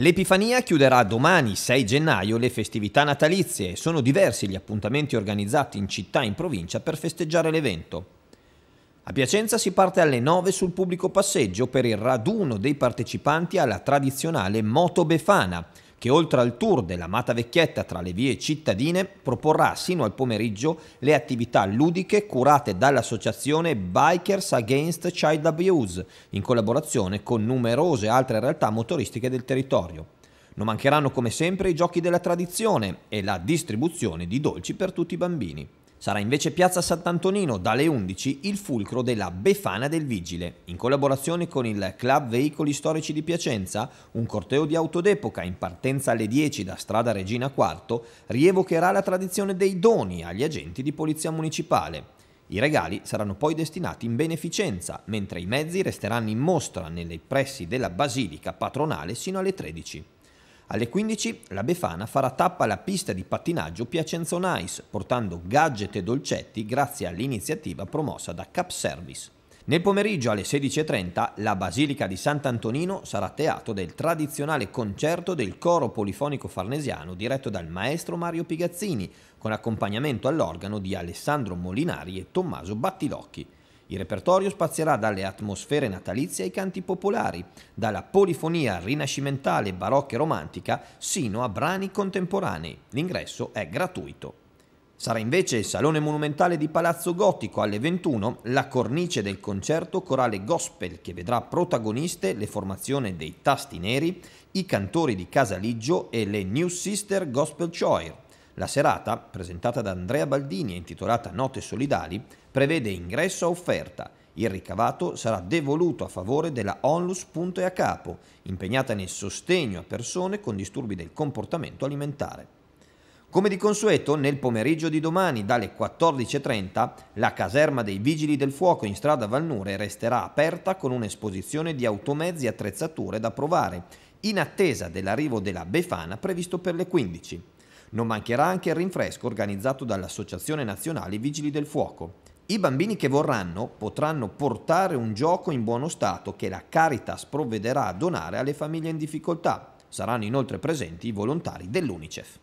L'Epifania chiuderà domani 6 gennaio le festività natalizie e sono diversi gli appuntamenti organizzati in città e in provincia per festeggiare l'evento. A Piacenza si parte alle 9 sul pubblico passeggio per il raduno dei partecipanti alla tradizionale Moto Befana, che oltre al tour dell'amata vecchietta tra le vie cittadine proporrà sino al pomeriggio le attività ludiche curate dall'associazione Bikers Against Child Abuse in collaborazione con numerose altre realtà motoristiche del territorio. Non mancheranno come sempre i giochi della tradizione e la distribuzione di dolci per tutti i bambini. Sarà invece Piazza Sant'Antonino dalle 11 il fulcro della Befana del Vigile, in collaborazione con il Club Veicoli Storici di Piacenza, un corteo di auto d'epoca in partenza alle 10 da strada Regina IV rievocherà la tradizione dei doni agli agenti di polizia municipale. I regali saranno poi destinati in beneficenza, mentre i mezzi resteranno in mostra nelle pressi della Basilica Patronale sino alle 13. Alle 15 la Befana farà tappa alla pista di pattinaggio Piacenza On Ice, portando gadget e dolcetti grazie all'iniziativa promossa da Cup Service. Nel pomeriggio alle 16.30 la Basilica di Sant'Antonino sarà teatro del tradizionale concerto del coro polifonico farnesiano diretto dal maestro Mario Pigazzini, con accompagnamento all'organo di Alessandro Molinari e Tommaso Battilocchi. Il repertorio spazierà dalle atmosfere natalizie ai canti popolari, dalla polifonia rinascimentale, barocca e romantica, sino a brani contemporanei. L'ingresso è gratuito. Sarà invece il Salone Monumentale di Palazzo Gotico alle 21 la cornice del concerto corale gospel che vedrà protagoniste le formazioni dei Tasti Neri, i cantori di Casaliggio e le New Sister Gospel Choir. La serata, presentata da Andrea Baldini e intitolata Note Solidali, prevede ingresso a offerta. Il ricavato sarà devoluto a favore della Onlus Punto e a Capo, impegnata nel sostegno a persone con disturbi del comportamento alimentare. Come di consueto, nel pomeriggio di domani dalle 14.30 la caserma dei Vigili del Fuoco in strada Valnure resterà aperta con un'esposizione di automezzi e attrezzature da provare, in attesa dell'arrivo della Befana previsto per le 15. Non mancherà anche il rinfresco organizzato dall'Associazione Nazionale Vigili del Fuoco. I bambini che vorranno potranno portare un gioco in buono stato che la Caritas provvederà a donare alle famiglie in difficoltà. Saranno inoltre presenti i volontari dell'UNICEF.